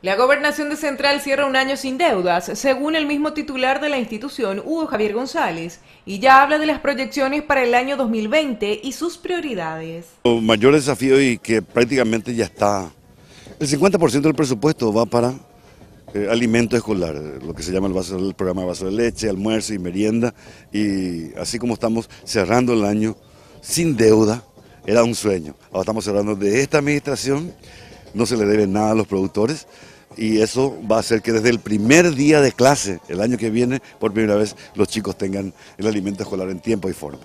La gobernación de Central cierra un año sin deudas, según el mismo titular de la institución, Hugo Javier González, y ya habla de las proyecciones para el año 2020 y sus prioridades. El mayor desafío y que prácticamente ya está, el 50% del presupuesto va para eh, alimento escolar, lo que se llama el, el programa de vaso de leche, almuerzo y merienda, y así como estamos cerrando el año sin deuda, era un sueño. Ahora estamos cerrando de esta administración, no se le debe nada a los productores, y eso va a hacer que desde el primer día de clase, el año que viene, por primera vez los chicos tengan el alimento escolar en tiempo y forma.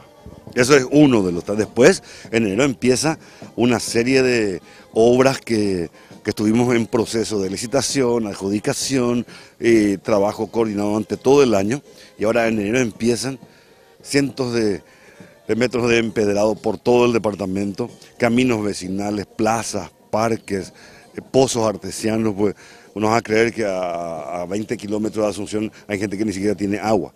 Eso es uno de los. Después, en enero empieza una serie de obras que, que estuvimos en proceso de licitación, adjudicación, ...y trabajo coordinado durante todo el año. Y ahora en enero empiezan cientos de metros de empedrado por todo el departamento, caminos vecinales, plazas, parques, eh, pozos artesianos, pues uno va a creer que a, a 20 kilómetros de Asunción hay gente que ni siquiera tiene agua.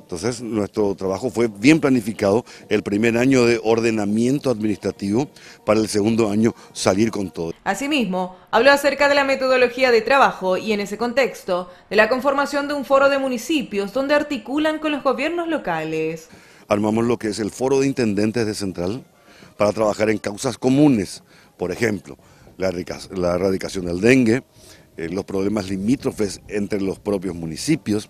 Entonces nuestro trabajo fue bien planificado, el primer año de ordenamiento administrativo, para el segundo año salir con todo. Asimismo, habló acerca de la metodología de trabajo y en ese contexto de la conformación de un foro de municipios donde articulan con los gobiernos locales. Armamos lo que es el foro de intendentes de Central para trabajar en causas comunes, por ejemplo, la, erradicación del dengue, eh, los problemas limítrofes entre los propios municipios,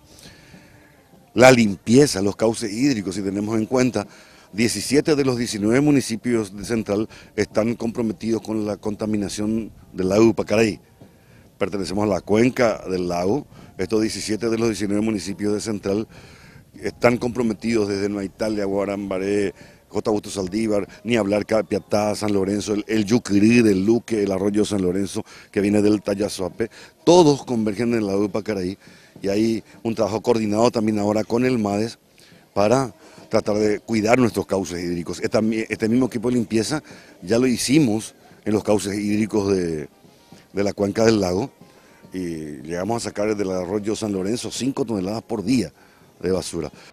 la limpieza, los cauces hídricos, si tenemos en cuenta, 17 de los 19 municipios de Central están comprometidos con la contaminación del lago Upacaray. Pertenecemos a la cuenca del lago. Estos 17 de los 19 municipios de Central están comprometidos desde Nueva Italia, Guarambaré, J. Augusto Saldívar, ni hablar Capiatá, San Lorenzo, el, el, del Luque, el Arroyo San Lorenzo, que viene del Tallazuape, todos convergen en el la de Pacaraí... y hay un trabajo coordinado también ahora con el MADES para tratar de cuidar nuestros cauces hídricos. Este, mismo equipo de limpieza ya lo hicimos en los cauces hídricos de, de la cuenca del lago y llegamos a sacar del arroyo San Lorenzo 5 toneladas por día.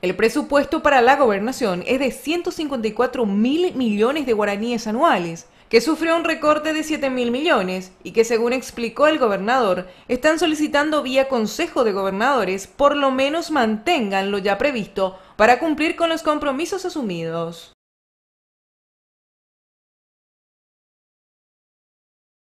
El presupuesto para la gobernación es de 154 mil millones de guaraníes anuales, que sufrió un recorte de 7 mil millones y que, según explicó el gobernador, están solicitando vía Consejo de Gobernadores por lo menos mantengan lo ya previsto para cumplir con los compromisos asumidos.